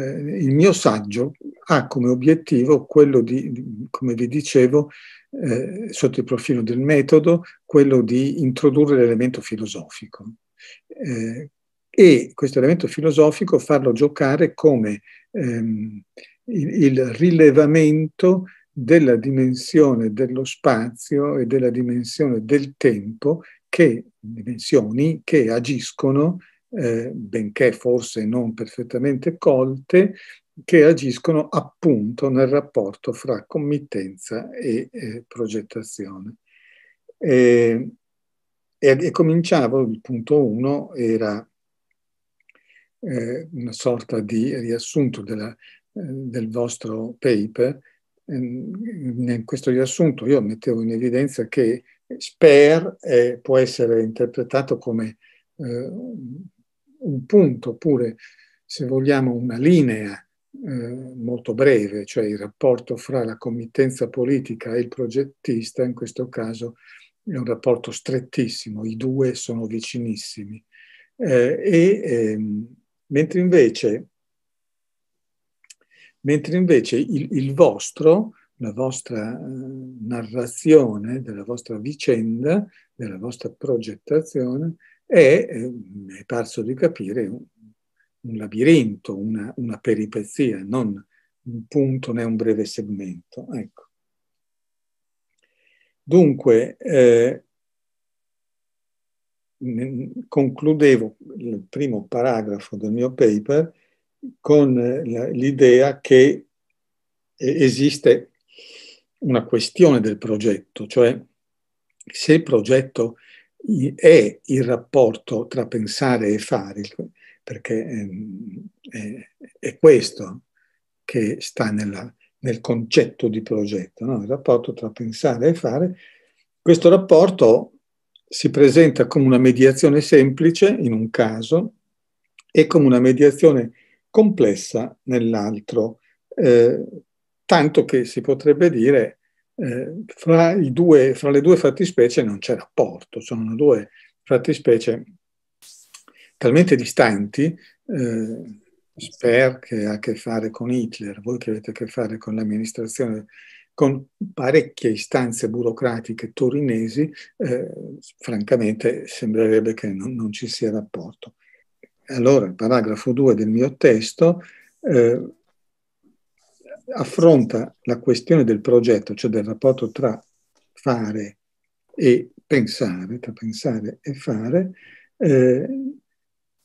eh, il mio saggio ha come obiettivo quello di, come vi dicevo, eh, sotto il profilo del metodo, quello di introdurre l'elemento filosofico. Eh, e questo elemento filosofico farlo giocare come ehm, il, il, rilevamento della dimensione dello spazio e della dimensione del tempo che dimensioni che agiscono eh, benché forse non perfettamente colte, che agiscono appunto nel rapporto fra committenza e eh, progettazione. E, e, e, cominciavo, il punto 1 era eh, una sorta di riassunto della, eh, del vostro paper. Ehm, in questo riassunto io mettevo in evidenza che SPER eh, può essere interpretato come eh, un punto, oppure se vogliamo una linea eh, molto breve, cioè il rapporto fra la committenza politica e il progettista, in questo caso è un rapporto strettissimo, i due sono vicinissimi. Eh, e, eh, mentre invece, mentre invece il, il, vostro, la vostra eh, narrazione della vostra vicenda, della vostra progettazione, è, mi ehm, è parso di capire, un, un labirinto, una, una, peripezia, non un punto né un breve segmento. Ecco. Dunque, eh, concludevo il primo paragrafo del mio paper con eh, l'idea che esiste una questione del progetto, cioè se il progetto è il rapporto tra pensare e fare, perché ehm, è, questo che sta nella, nel concetto di progetto, no? il rapporto tra pensare e fare. Questo rapporto si presenta come una mediazione semplice in un caso e come una mediazione complessa nell'altro, eh, tanto che si potrebbe dire eh, fra, due, fra, le due fattispecie non c'è rapporto, sono due fattispecie talmente distanti, eh, Sper che ha a che fare con Hitler, voi che avete a che fare con l'amministrazione, con parecchie istanze burocratiche torinesi, eh, francamente sembrerebbe che non, non, ci sia rapporto. Allora, il paragrafo 2 del mio testo eh, affronta la questione del progetto, cioè del rapporto tra fare e pensare, tra pensare e fare, eh,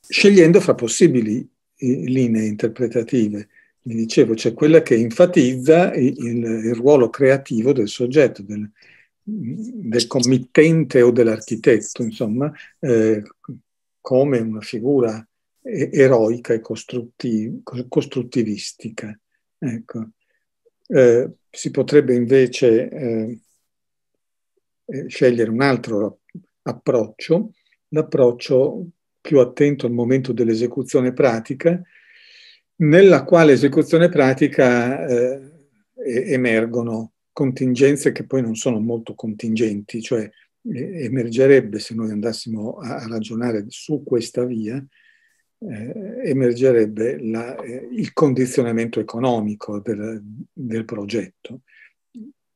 scegliendo fra possibili eh, linee interpretative. Vi dicevo, c'è cioè quella che enfatizza il, il, ruolo creativo del soggetto, del, del committente o dell'architetto, insomma, eh, come una figura eroica e costruttivistica. Ecco. Eh, si potrebbe invece eh, eh, scegliere un altro approccio, l'approccio più attento al momento dell'esecuzione pratica, nella quale esecuzione pratica eh, emergono contingenze che poi non sono molto contingenti, cioè eh, emergerebbe se noi andassimo a, ragionare su questa via eh, emergerebbe la, eh, il condizionamento economico del, del progetto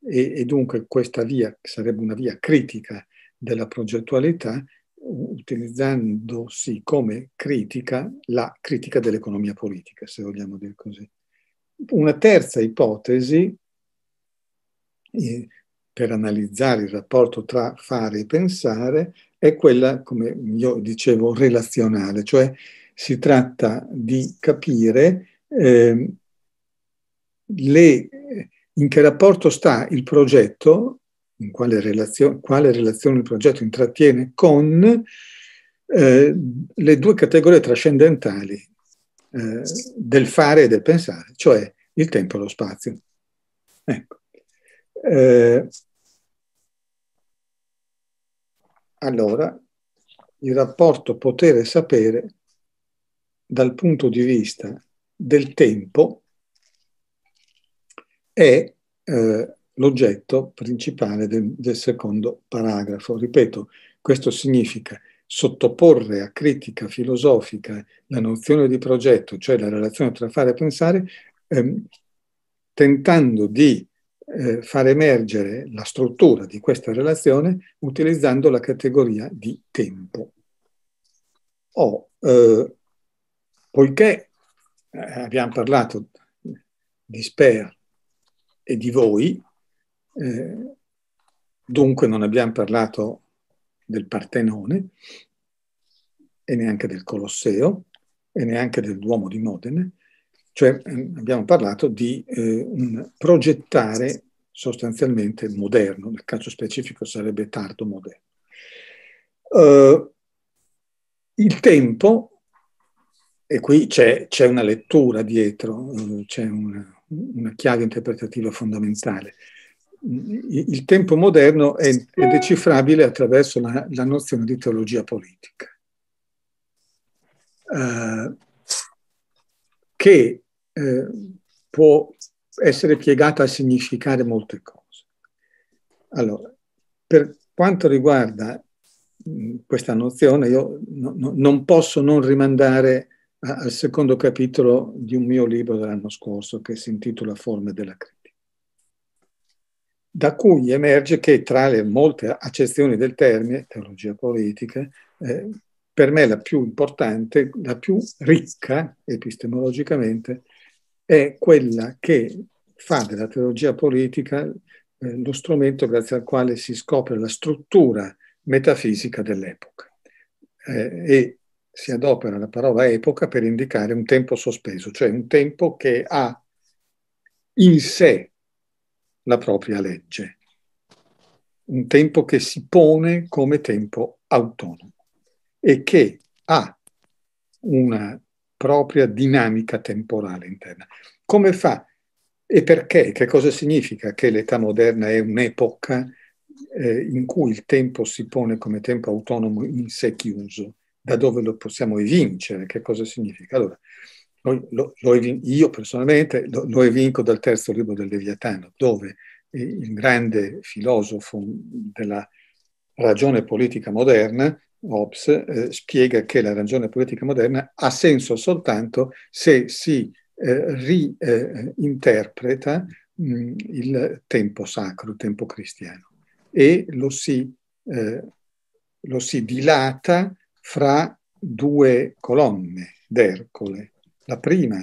e, e, dunque questa via sarebbe una via critica della progettualità utilizzandosi come critica la critica dell'economia politica, se vogliamo dire così. Una terza ipotesi eh, per analizzare il rapporto tra fare e pensare è quella, come io dicevo, relazionale, cioè si tratta di capire eh, le, in che rapporto sta il progetto, in quale, relazio, quale relazione il progetto intrattiene con eh, le due categorie trascendentali eh, del fare e del pensare, cioè il tempo e lo spazio. Ecco. Eh, allora, il rapporto potere sapere dal punto di vista del tempo è eh, l'oggetto principale del, del secondo paragrafo. Ripeto, questo significa sottoporre a critica filosofica la nozione di progetto, cioè la relazione tra fare e pensare, ehm, tentando di eh, far emergere la struttura di questa relazione utilizzando la categoria di tempo. Ho eh, Poiché eh, abbiamo parlato di Sper e di voi, eh, dunque non abbiamo parlato del Partenone e neanche del Colosseo e neanche del Duomo di Modena, cioè mm, abbiamo parlato di eh, un progettare sostanzialmente moderno, nel caso specifico sarebbe tardo moderno. Uh, eh, il tempo e qui c'è, c'è una lettura dietro, eh, c'è una, una chiave interpretativa fondamentale. Il tempo moderno è, è decifrabile attraverso la, la, nozione di teologia politica, eh, che eh, può essere piegata a significare molte cose. Allora, per quanto riguarda mh, mm, questa nozione, io no, no, non posso non rimandare Ah, al secondo capitolo di un mio libro dell'anno scorso che si intitola Forme della critica, da cui emerge che tra le molte accezioni del termine, teologia politica, eh, per me la più importante, la più ricca epistemologicamente, è quella che fa della teologia politica eh, lo strumento grazie al quale si scopre la struttura metafisica dell'epoca eh, e si adopera la parola epoca per indicare un tempo sospeso, cioè un tempo che ha in sé la propria legge, un tempo che si pone come tempo autonomo e che ha una propria dinamica temporale interna. Come fa e perché? Che cosa significa che l'età moderna è un'epoca eh, in cui il tempo si pone come tempo autonomo in sé chiuso? da dove lo possiamo evincere, che cosa significa? Allora, lo, lo evin- io personalmente lo, lo, evinco dal terzo libro del Leviatano, dove il grande filosofo della ragione politica moderna, Hobbes, eh, spiega che la ragione politica moderna ha senso soltanto se si eh, riinterpreta eh, il tempo sacro, il tempo cristiano, e lo si, eh, lo si dilata fra due colonne d'Ercole. La prima,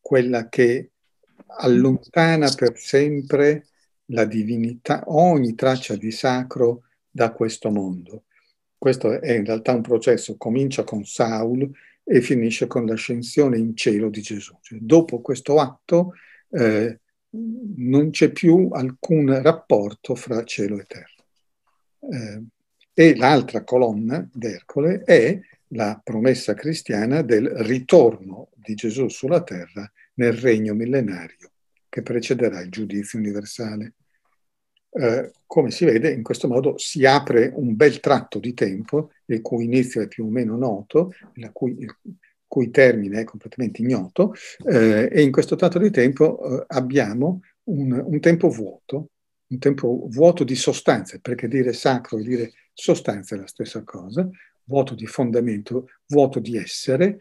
quella che allontana per sempre la divinità, ogni traccia di sacro da questo mondo. Questo è in realtà un processo, comincia con Saul e finisce con l'ascensione in cielo di Gesù. Cioè, dopo questo atto eh, non c'è più alcun rapporto fra cielo e terra. Eh, e l'altra colonna d'Ercole è la promessa cristiana del ritorno di Gesù sulla terra nel regno millenario che precederà il giudizio universale. Eh, come si vede, in questo modo si apre un bel tratto di tempo, il cui inizio è più o meno noto, il cui, il cui termine è completamente ignoto, eh, e in questo tratto di tempo eh, abbiamo un, un tempo vuoto, un tempo vuoto di sostanze, perché dire sacro e dire Sostanza è la stessa cosa, vuoto di fondamento, vuoto di essere,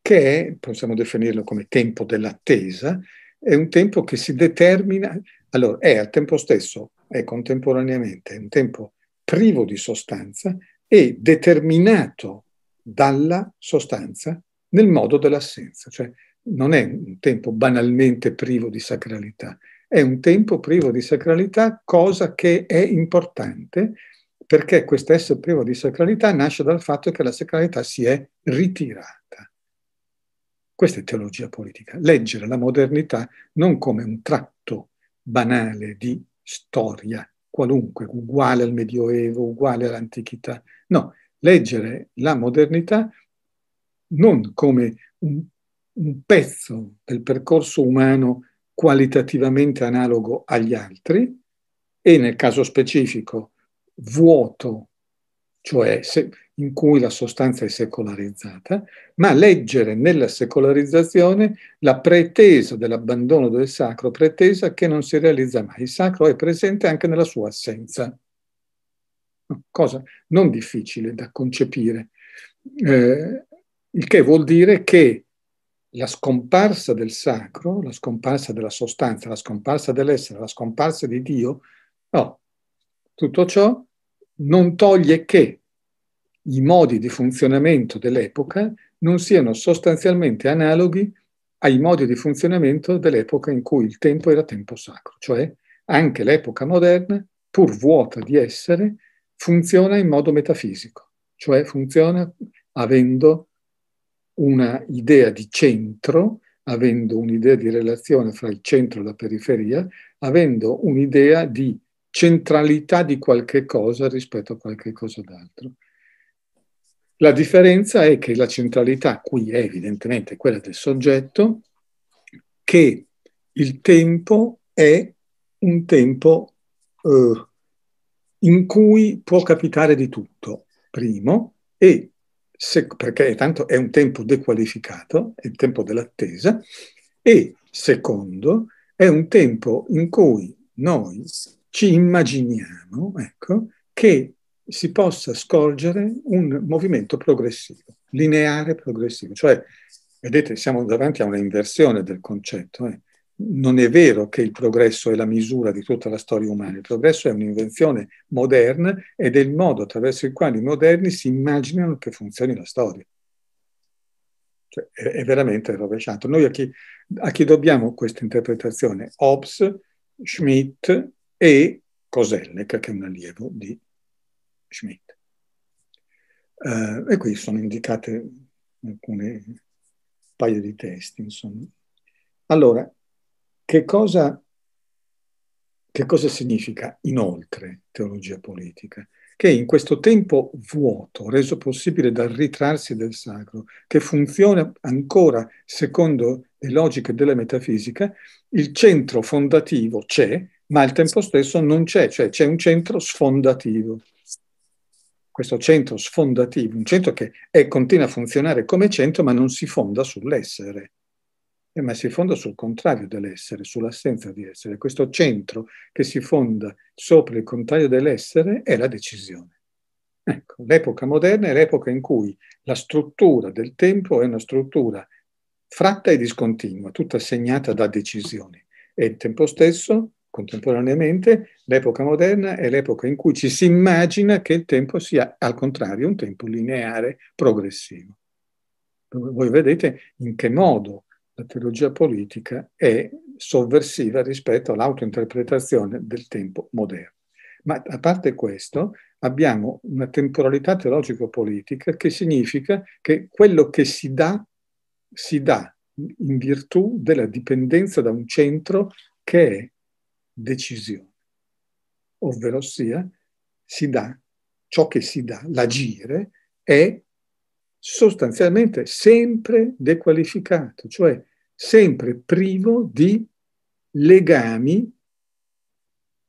che è, possiamo definirlo come tempo dell'attesa, è un tempo che si determina, allora è al tempo stesso, è contemporaneamente un tempo privo di sostanza e determinato dalla sostanza nel modo dell'assenza, cioè non è un tempo banalmente privo di sacralità, è un tempo privo di sacralità, cosa che è importante perché questo essere privo di sacralità nasce dal fatto che la sacralità si è ritirata. Questa è teologia politica, leggere la modernità non come un tratto banale di storia qualunque, uguale al Medioevo, uguale all'antichità, no, leggere la modernità non come un, un pezzo del percorso umano qualitativamente analogo agli altri e nel caso specifico vuoto, cioè se, in cui la sostanza è secolarizzata, ma leggere nella secolarizzazione la pretesa dell'abbandono del sacro, pretesa che non si realizza mai. Il sacro è presente anche nella sua assenza, cosa non difficile da concepire, eh, il che vuol dire che la scomparsa del sacro, la scomparsa della sostanza, la scomparsa dell'essere, la scomparsa di Dio, no, tutto ciò non toglie che i modi di funzionamento dell'epoca non siano sostanzialmente analoghi ai modi di funzionamento dell'epoca in cui il tempo era tempo sacro, cioè anche l'epoca moderna, pur vuota di essere, funziona in modo metafisico, cioè funziona avendo una idea di centro, avendo un'idea di relazione fra il centro e la periferia, avendo un'idea di centralità di qualche cosa rispetto a qualche cosa d'altro. La differenza è che la centralità qui è evidentemente quella del soggetto, che il tempo è un tempo eh, in cui può capitare di tutto, primo, e se, perché tanto è un tempo dequalificato, è il tempo dell'attesa, e secondo, è un tempo in cui noi ci immaginiamo ecco, che si possa scorgere un movimento progressivo, lineare progressivo. Cioè, vedete, siamo davanti a una inversione del concetto. Eh. Non è vero che il progresso è la misura di tutta la storia umana, il progresso è un'invenzione moderna ed è il modo attraverso il quale i moderni si immaginano che funzioni la storia. Cioè, è, veramente rovesciato. Noi a chi, a chi dobbiamo questa interpretazione? Hobbes, Schmidt, e Koselleck, che è un allievo di Schmidt. Uh, e qui sono indicate alcune paio di testi, insomma. Allora, che cosa, che cosa significa inoltre teologia politica? Che in questo tempo vuoto, reso possibile dal ritrarsi del sacro, che funziona ancora secondo le logiche della metafisica, il centro fondativo c'è, ma al tempo stesso non c'è, cioè c'è un centro sfondativo. Questo centro sfondativo, un centro che è, continua a funzionare come centro, ma non si fonda sull'essere, eh, ma si fonda sul contrario dell'essere, sull'assenza di essere. Questo centro che si fonda sopra il contrario dell'essere è la decisione. Ecco, l'epoca moderna è l'epoca in cui la struttura del tempo è una struttura fratta e discontinua, tutta segnata da decisioni. E il tempo stesso contemporaneamente l'epoca moderna è l'epoca in cui ci si immagina che il tempo sia al contrario un tempo lineare, progressivo. Voi vedete in che modo la teologia politica è sovversiva rispetto all'autointerpretazione del tempo moderno. Ma a parte questo, abbiamo una temporalità teologico-politica che significa che quello che si dà, si dà in virtù della dipendenza da un centro che è decisione, ovvero sia si dà ciò che si dà, l'agire, è sostanzialmente sempre dequalificato, cioè sempre privo di legami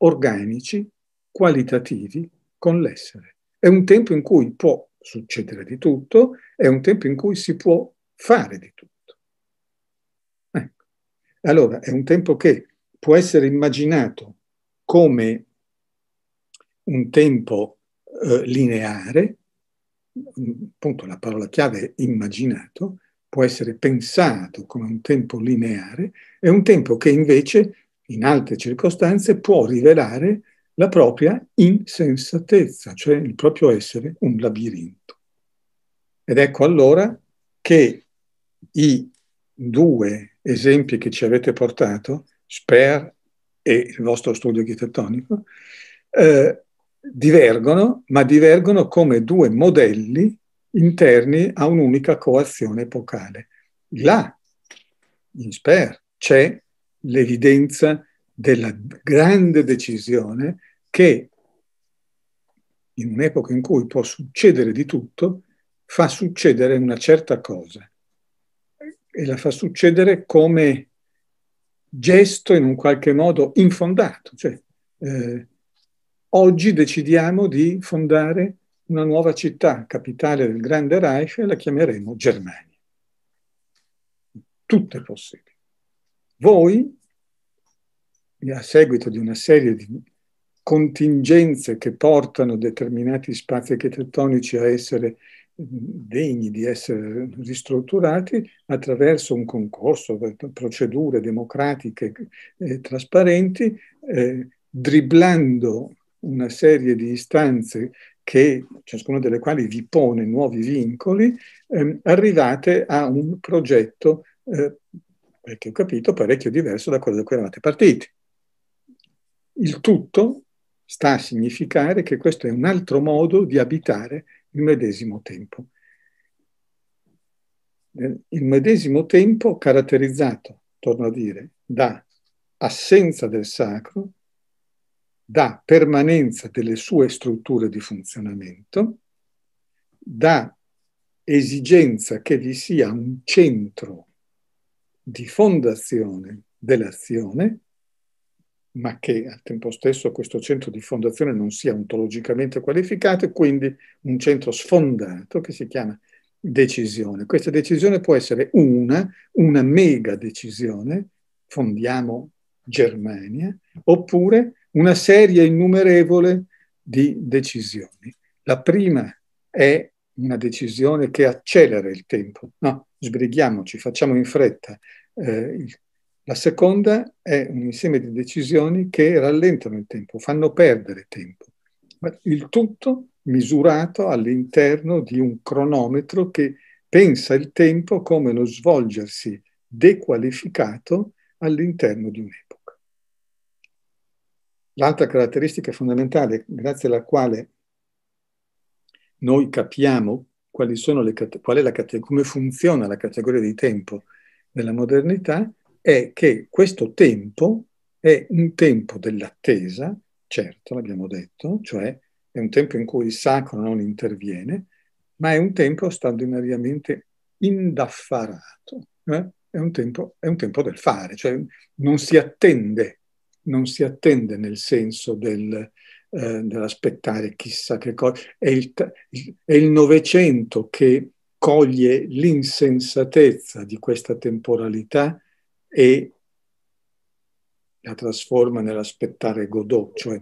organici, qualitativi con l'essere. È un tempo in cui può succedere di tutto, è un tempo in cui si può fare di tutto. Ecco. Allora, è un tempo che può essere immaginato come un tempo eh, lineare, appunto la parola chiave è immaginato, può essere pensato come un tempo lineare, è un tempo che invece in altre circostanze può rivelare la propria insensatezza, cioè il proprio essere un labirinto. Ed ecco allora che i due esempi che ci avete portato SPER e il vostro studio architettonico, eh, divergono, ma divergono come due modelli interni a un'unica coazione epocale. Là, in SPER, c'è l'evidenza della grande decisione che in un'epoca in cui può succedere di tutto, fa succedere una certa cosa e la fa succedere come gesto in un qualche modo infondato. Cioè, eh, oggi decidiamo di fondare una nuova città, capitale del Grande Reich, e la chiameremo Germania. Tutto è possibile. Voi, a seguito di una serie di contingenze che portano determinati spazi architettonici a essere degni di essere ristrutturati attraverso un concorso, procedure democratiche e eh, trasparenti, eh, driblando una serie di istanze che, ciascuna delle quali vi pone nuovi vincoli, eh, arrivate a un progetto, eh, perché ho capito, parecchio diverso da quello da cui eravate partiti. Il tutto sta a significare che questo è un altro modo di abitare il medesimo tempo. Il medesimo tempo caratterizzato, torno a dire, da assenza del sacro, da permanenza delle sue strutture di funzionamento, da esigenza che vi sia un centro di fondazione dell'azione ma che al tempo stesso questo centro di fondazione non sia ontologicamente qualificato e quindi un centro sfondato che si chiama decisione. Questa decisione può essere una, una mega decisione, fondiamo Germania, oppure una serie innumerevole di decisioni. La prima è una decisione che accelera il tempo. No, sbrighiamoci, facciamo in fretta. Eh, il la seconda è un insieme di decisioni che rallentano il tempo, fanno perdere tempo. Il tutto misurato all'interno di un cronometro che pensa il tempo come lo svolgersi dequalificato all'interno di un'epoca. L'altra caratteristica fondamentale grazie alla quale noi capiamo quali sono le, qual è la, come funziona la categoria di tempo nella modernità è che questo tempo è un tempo dell'attesa, certo, l'abbiamo detto, cioè è un tempo in cui il sacro non interviene, ma è un tempo straordinariamente indaffarato, eh? è, un tempo, è un tempo del fare, cioè non si attende, non si attende nel senso del, eh, dell'aspettare chissà che cosa, è il, è il Novecento che coglie l'insensatezza di questa temporalità e la trasforma nell'aspettare Godot, cioè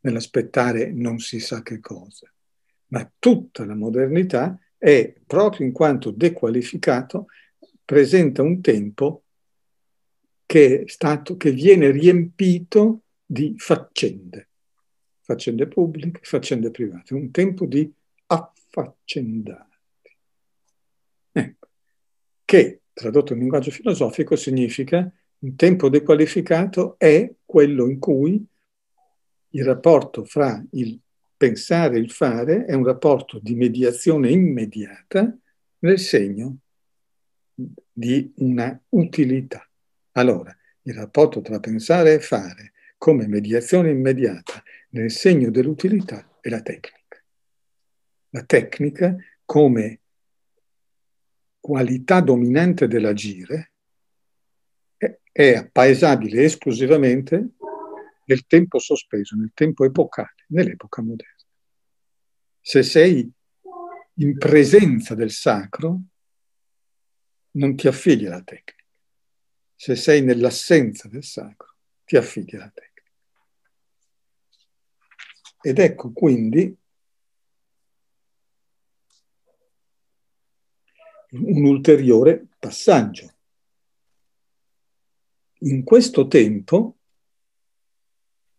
nell'aspettare non si sa che cosa. Ma tutta la modernità è, proprio in quanto dequalificato, presenta un tempo che, stato, che viene riempito di faccende, faccende pubbliche, faccende private, un tempo di affaccendati, ecco. che tradotto in linguaggio filosofico, significa un tempo dequalificato è quello in cui il rapporto fra il pensare e il fare è un rapporto di mediazione immediata nel segno di una utilità. Allora, il rapporto tra pensare e fare come mediazione immediata nel segno dell'utilità è la tecnica. La tecnica come qualità dominante dell'agire è appaesabile esclusivamente nel tempo sospeso, nel tempo epocale, nell'epoca moderna. Se sei in presenza del sacro, non ti affidi alla tecnica. Se sei nell'assenza del sacro, ti affidi alla tecnica. Ed ecco quindi un ulteriore passaggio. In questo tempo,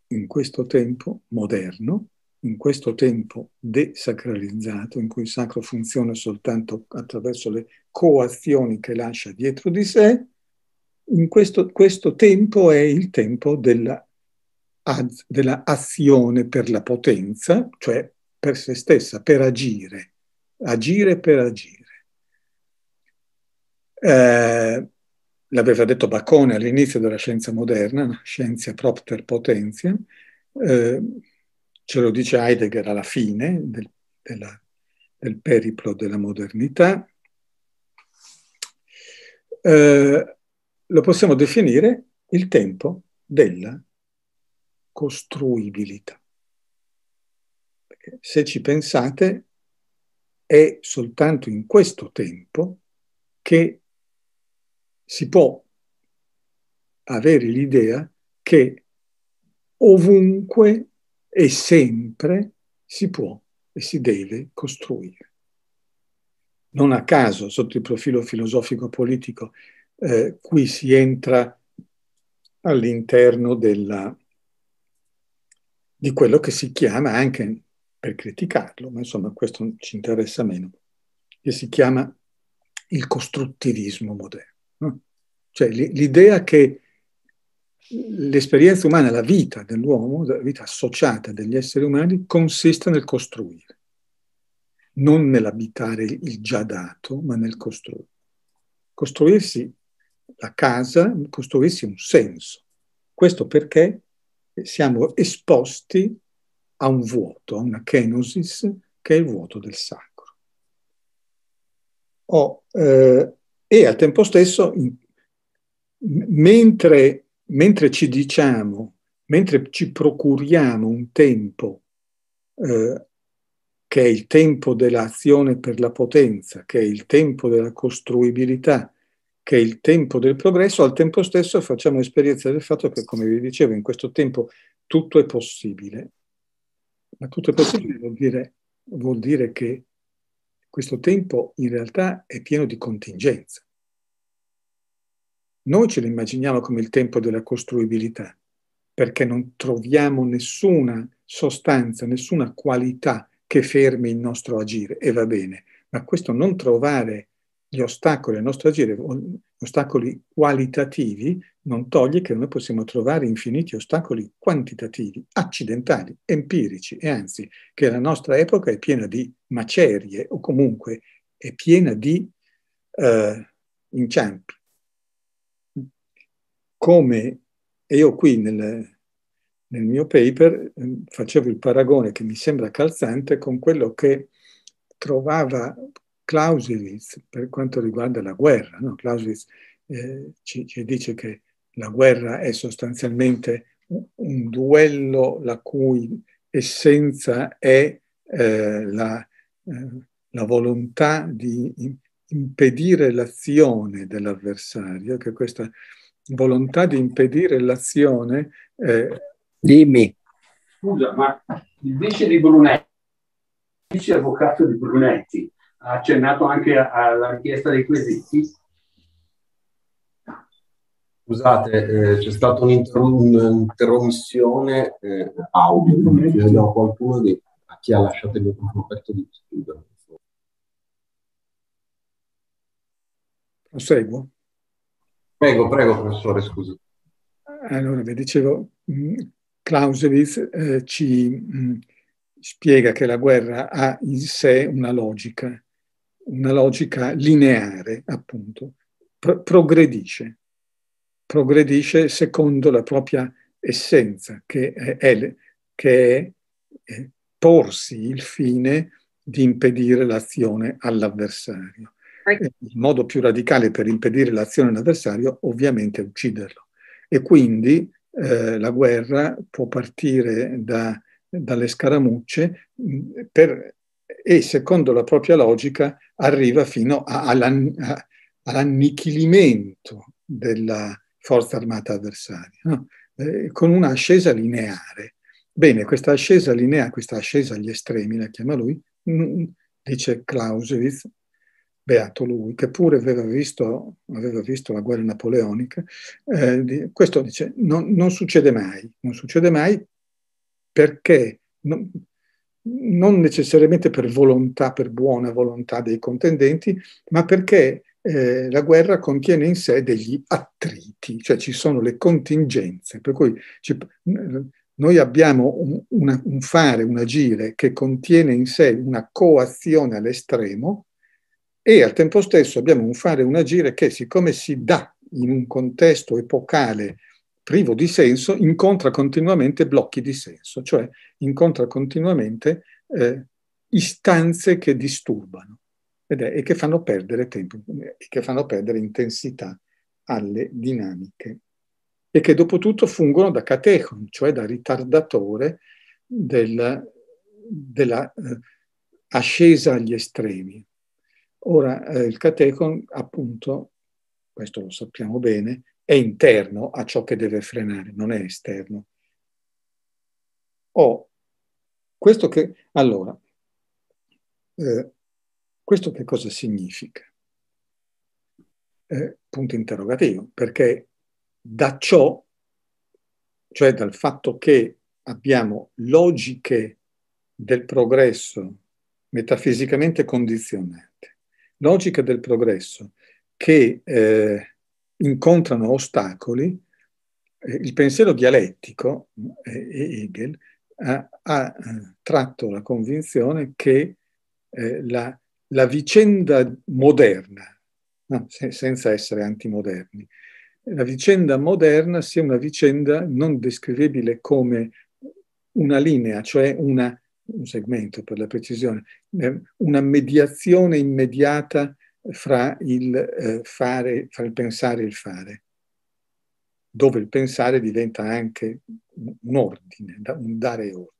in questo tempo moderno, in questo tempo desacralizzato, in cui il sacro funziona soltanto attraverso le coazioni che lascia dietro di sé, in questo, questo tempo è il tempo della, della azione per la potenza, cioè per se stessa, per agire, agire per agire. Eh, l'aveva detto Bacone all'inizio della scienza moderna, scienza propter potentia, eh, ce lo dice Heidegger alla fine del, della, del periplo della modernità. Eh, lo possiamo definire il tempo della costruibilità. Perché se ci pensate, è soltanto in questo tempo che si può avere l'idea che ovunque e sempre si può e si deve costruire. Non a caso, sotto il profilo filosofico-politico, eh, qui si entra all'interno della, di quello che si chiama anche, per criticarlo, ma insomma questo ci interessa meno, che si chiama il costruttivismo moderno. Mm. Cioè l'idea che l'esperienza umana, la vita dell'uomo, la vita associata degli esseri umani, consiste nel costruire, non nell'abitare il già dato, ma nel costruire. Costruirsi la casa, costruirsi un senso. Questo perché siamo esposti a un vuoto, a una kenosis, che è il vuoto del sacro. Ho eh, e al tempo stesso, mentre, mentre, ci diciamo, mentre ci procuriamo un tempo eh, che è il tempo dell'azione per la potenza, che è il tempo della costruibilità, che è il tempo del progresso, al tempo stesso facciamo esperienza del fatto che, come vi dicevo, in questo tempo tutto è possibile. Ma tutto è possibile vuol dire, vuol dire che questo tempo in realtà è pieno di contingenza. Noi ce lo immaginiamo come il tempo della costruibilità, perché non troviamo nessuna sostanza, nessuna qualità che fermi il nostro agire, e va bene, ma questo non trovare gli ostacoli al nostro agire, ostacoli qualitativi, non toglie che noi possiamo trovare infiniti ostacoli quantitativi, accidentali, empirici e anzi che la nostra epoca è piena di macerie o comunque è piena di eh, inciampi. Come io qui nel, nel mio paper ehm, facevo il paragone che mi sembra calzante con quello che trovava Clausewitz per quanto riguarda la guerra. No? Clausewitz eh, ci, ci, dice che la guerra è sostanzialmente un, duello la cui essenza è eh, la, eh, la, volontà di impedire l'azione dell'avversario, che questa volontà di impedire l'azione... Eh, Dimmi. Scusa, ma il vice di Brunetti, il vice avvocato di Brunetti, ha accennato anche alla richiesta dei quesiti. Scusate, eh, c'è stata un'interruzione eh, audio, quindi abbiamo qualcuno di, a chi ha lasciato il microfono aperto di chiudere. Proseguo. Prego, prego, professore, scusi. Allora, vi dicevo, mm, Clausewitz eh, ci mh, mm, spiega che la guerra ha in sé una logica una logica lineare, appunto, pro- progredisce, progredisce secondo la propria essenza, che è, è, che è, è porsi il fine di impedire l'azione all'avversario. Il modo più radicale per impedire l'azione all'avversario ovviamente è ucciderlo. E quindi eh, la guerra può partire da, dalle scaramucce per e secondo la propria logica arriva fino all'annichilimento della forza armata avversaria, no? eh, con un'ascesa lineare. Bene, questa ascesa lineare, questa ascesa agli estremi, la chiama lui, mm, dice Clausewitz, beato lui, che pure aveva visto, aveva visto la guerra napoleonica, eh, questo dice non, non, succede mai, non succede mai perché non, non necessariamente per volontà, per buona volontà dei contendenti, ma perché eh, la guerra contiene in sé degli attriti, cioè ci sono le contingenze, per cui ci, noi abbiamo un, una, un fare, un agire che contiene in sé una coazione all'estremo e al tempo stesso abbiamo un fare, un agire che siccome si dà in un contesto epocale privo di senso, incontra continuamente blocchi di senso, cioè incontra continuamente eh, istanze che disturbano è, e che fanno perdere tempo e che fanno perdere intensità alle dinamiche e che dopo tutto fungono da catechon, cioè da ritardatore della, della eh, ascesa agli estremi. Ora, eh, il catechon, appunto, questo lo sappiamo bene, è interno a ciò che deve frenare, non è esterno. Oh, questo che, allora, eh, questo che cosa significa? Eh, punto interrogativo, perché da ciò, cioè dal fatto che abbiamo logiche del progresso metafisicamente condizionate, logiche del progresso che eh, incontrano ostacoli, eh, il pensiero dialettico eh, e Hegel ha, ha, eh, tratto la convinzione che eh, la, la, vicenda moderna, no, se, senza essere antimoderni, la vicenda moderna sia una vicenda non descrivibile come una linea, cioè una, un segmento per la precisione, una mediazione immediata fra il, eh, fare, fra il pensare e il fare, dove il pensare diventa anche un ordine, un dare ordine,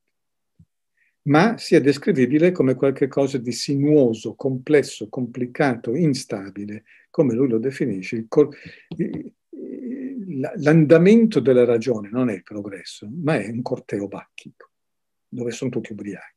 ma sia descrivibile come qualcosa di sinuoso, complesso, complicato, instabile, come lui lo definisce. l'andamento della ragione non è il progresso, ma è un corteo bacchico, dove sono tutti ubriachi.